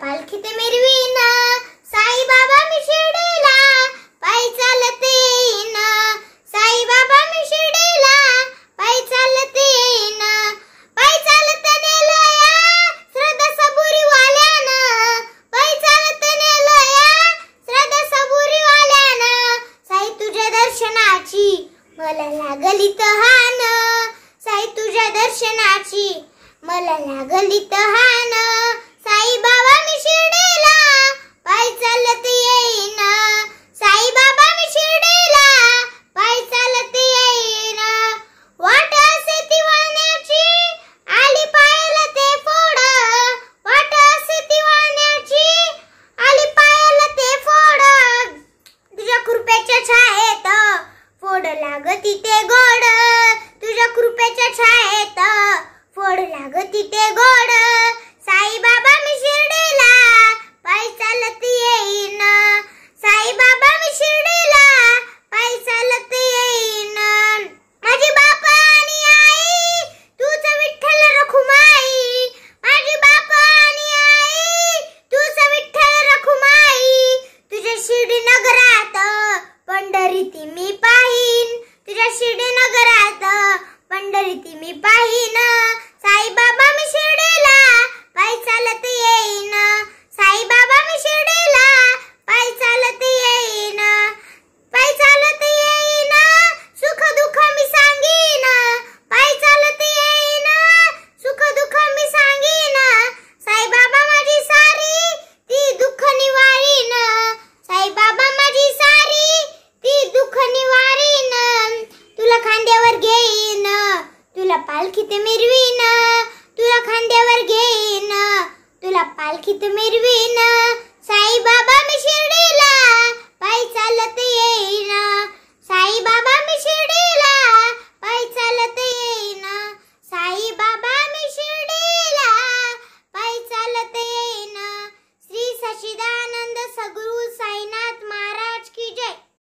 पालखी ते वीना साई बाबा मी शिर्डीला पायी चालत येईन साई बाबा मी शिर्डीला पायी चालत येईन पायी चालत श्रद्धा सबुरी वाल्यानं पायी चालत नेलं श्रद्धा सबुरी वाल्यानं साई तुझ्या दर्शनाची मला लागली तहान साई तुझ्या दर्शनाची मला लागली तहान अगं तिथे गोड साईबाबा मी शिर्डीला पाय चालत येईन साईबाबा मी शिर्डीला पाय चालत येईन माझी बापा आणि आई तूच विठ्ठल रखुमाई माझी बापा आणि आई तूच विठ्ठल रखुमाई तुझ्या शिर्डी नगरात पंढरी ती मी पाहिन तुझ्या शिर्डी नगरात पंढरी ती मी पाहिन पालखीत मिरवीन तुला खांद्यावर घेईन तुला पालखीत मिरवीन